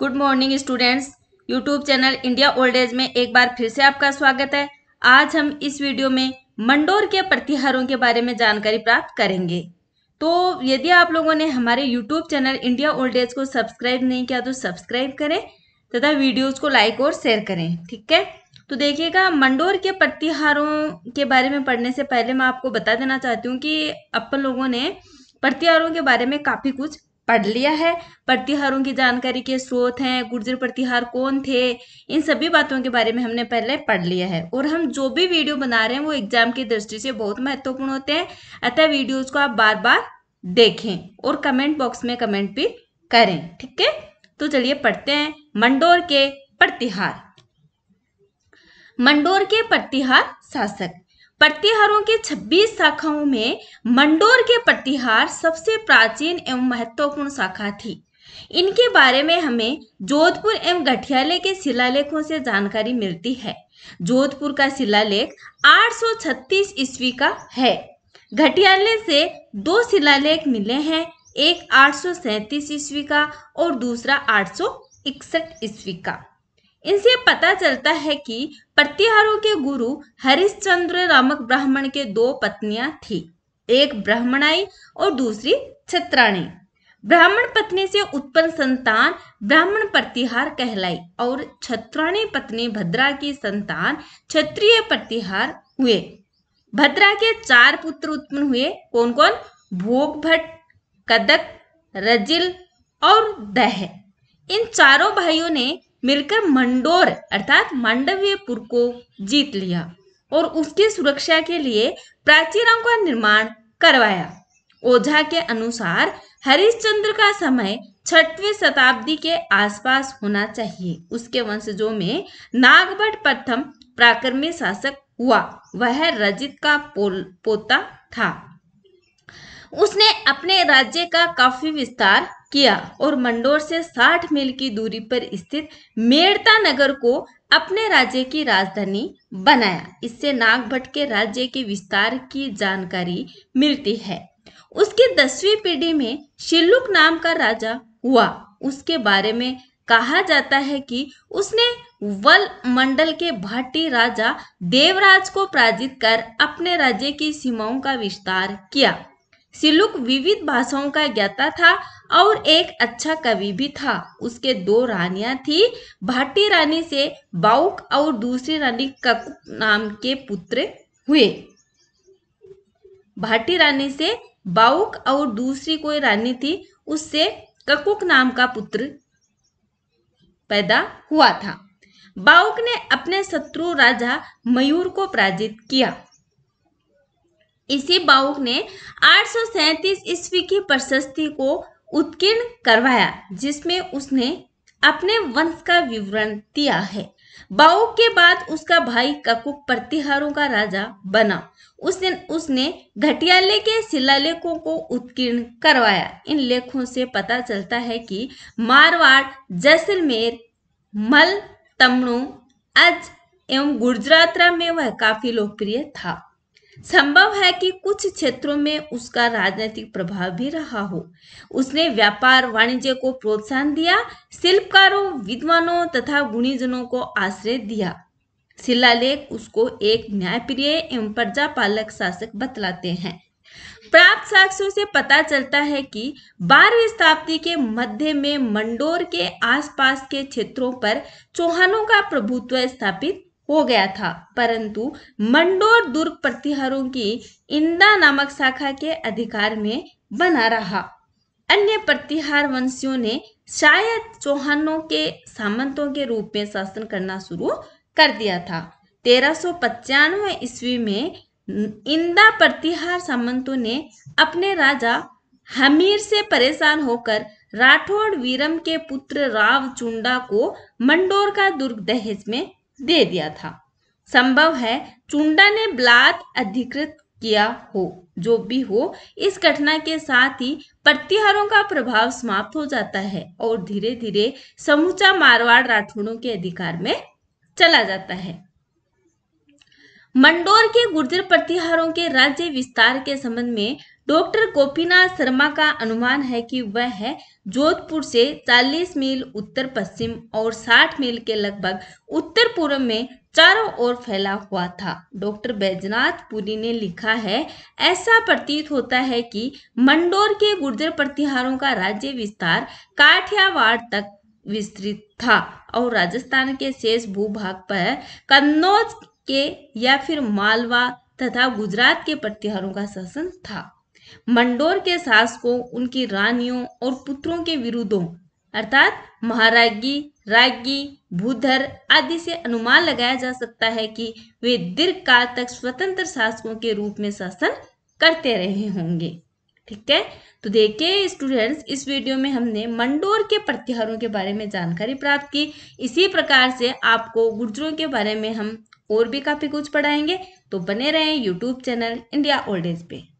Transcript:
good morning students YouTube channel India old age में एक बार फिर से आपका स्वागत है आज हम इस वीडियो में मंडोर के प्रतिहारों के बारे में जानकारी प्राप्त करेंगे तो यदि आप लोगों ने हमारे YouTube channel India old age को सब्सक्राइब नहीं किया तो सब्सक्राइब करें तथा वीडियोज को लाइक और शेयर करें ठीक है तो देखिएगा मंडोर के प्रतिहारों के बारे में पढ़ने से पहले मैं आपको बता देना चाहती हूँ कि अपन लोगों ने प्रतिहारों के बारे में काफ़ी कुछ पढ़ लिया है प्रतिहारों की जानकारी के स्रोत हैं गुर्जर प्रतिहार कौन थे इन सभी बातों के बारे में हमने पहले पढ़ लिया है और हम जो भी वीडियो बना रहे हैं वो एग्जाम की दृष्टि से बहुत महत्वपूर्ण होते हैं अतः वीडियोज को आप बार बार देखें और कमेंट बॉक्स में कमेंट भी करें ठीक है तो चलिए पढ़ते हैं मंडोर के प्रतिहार मंडोर के प्रतिहार शासक प्रतिहारों के 26 शाखाओं में मंडोर के प्रतिहार सबसे प्राचीन एवं महत्वपूर्ण शाखा थी इनके बारे में हमें जोधपुर एवं गठियाले के शिलालेखों से जानकारी मिलती है जोधपुर का शिलालेख 836 ईस्वी का है घटियाले से दो शिलालेख मिले हैं एक आठ ईस्वी का और दूसरा आठ ईस्वी का इनसे पता चलता है कि प्रतिहारों के गुरु हरिश्चंद्र नामक ब्राह्मण के दो पत्नियां थी एक ब्राह्मणाई और दूसरी छत्राणी ब्राह्मण पत्नी से उत्पन्न संतान ब्राह्मण प्रतिहार कहलाई और छत्राणी पत्नी भद्रा की संतान क्षत्रिय प्रतिहार हुए भद्रा के चार पुत्र उत्पन्न हुए कौन कौन भोग भट्ट कदक रजिल और दह इन चारों भाइयों ने मिलकर मंडोर अर्थात मांडव्यपुर को जीत लिया और उसकी सुरक्षा के लिए प्राचीरों का निर्माण करवाया ओझा के अनुसार हरिश्चंद्र का समय छठवी शताब्दी के आसपास होना चाहिए उसके वंशजों में नागभट प्रथम प्राक्रमी शासक हुआ वह रजित का पोल, पोता था उसने अपने राज्य का काफी विस्तार किया और मंडोर से 60 मील की दूरी पर स्थित मेड़ता नगर को अपने राज्य की राजधानी बनाया इससे नागभट्ट के राज्य के विस्तार की जानकारी मिलती है उसके दसवीं पीढ़ी में शिल्लुक नाम का राजा हुआ उसके बारे में कहा जाता है कि उसने वल मंडल के भाटी राजा देवराज को पराजित कर अपने राज्य की सीमाओं का विस्तार किया सिलुक विविध भाषाओं का ज्ञाता था और एक अच्छा कवि भी था उसके दो रानियां थी भाटी रानी से बाउक और दूसरी रानी ककुक नाम के पुत्र हुए भाटी रानी से बाउक और दूसरी कोई रानी थी उससे ककुक नाम का पुत्र पैदा हुआ था बाउक ने अपने शत्रु राजा मयूर को पराजित किया इसी बाउक ने आठ ईस्वी की प्रशस्ति को उत्कीर्ण करवाया जिसमें उसने अपने वंश का विवरण दिया है बाउक के बाद उसका भाई ककुक प्रतिहारों का राजा बना उसने उसने घटियाले के शिलालेखों को उत्कीर्ण करवाया इन लेखों से पता चलता है कि मारवाड़ जैसलमेर मल तमणु अज एवं गुजरात्रा में वह काफी लोकप्रिय था संभव है कि कुछ क्षेत्रों में उसका राजनीतिक प्रभाव भी रहा हो उसने व्यापार वाणिज्य को प्रोत्साहन दिया शिल्पकारों विद्वानों तथा गुणीजनों को आश्रय दिया शिलालेख उसको एक न्यायप्रिय एवं प्रजापालक शासक बतलाते हैं प्राप्त साक्ष्यों से पता चलता है कि बारहवीं शताब्दी के मध्य में मंडोर के आसपास के क्षेत्रों पर चौहानों का प्रभुत्व स्थापित हो गया था परंतु मंडोर दुर्ग प्रतिहारों की इंदा नामक शाखा के अधिकार में बना रहा अन्य प्रतिहार वंशियों ने शायद चौहानों के सामंतों के रूप में शासन करना शुरू कर दिया था तेरह सौ ईस्वी में इंदा प्रतिहार सामंतों ने अपने राजा हमीर से परेशान होकर राठौड़ वीरम के पुत्र राव चुंडा को मंडोर का दुर्ग दहेज में दे दिया था संभव है चुंडा ने ब्लात अधिकृत किया हो जो भी हो इस घटना के साथ ही प्रतिहारों का प्रभाव समाप्त हो जाता है और धीरे धीरे समूचा मारवाड़ राठौड़ों के अधिकार में चला जाता है मंडोर के गुर्जर प्रतिहारों के राज्य विस्तार के संबंध में डॉक्टर गोपीनाथ शर्मा का अनुमान है कि वह है जोधपुर से 40 मील उत्तर पश्चिम और 60 मील के लगभग उत्तर पूर्व में चारों ओर फैला हुआ था डॉक्टर बैजनाथ पुरी ने लिखा है ऐसा प्रतीत होता है कि मंडोर के गुर्जर प्रतिहारों का राज्य विस्तार काठियावाड़ तक विस्तृत था और राजस्थान के शेष भूभाग पर कन्नौज के या फिर मालवा तथा गुजरात के प्रतिहारों का शासन था मंडोर के शासकों उनकी रानियों और पुत्रों के विरुद्धों अर्थात महाराजी रागी भूधर आदि से अनुमान लगाया जा सकता है कि वे दीर्घ काल तक स्वतंत्र शासकों के रूप में शासन करते रहे होंगे ठीक है तो देखिए स्टूडेंट्स इस वीडियो में हमने मंडोर के प्रत्याहारों के बारे में जानकारी प्राप्त की इसी प्रकार से आपको गुर्जरों के बारे में हम और भी काफी कुछ पढ़ाएंगे तो बने रहें YouTube channel India old age पे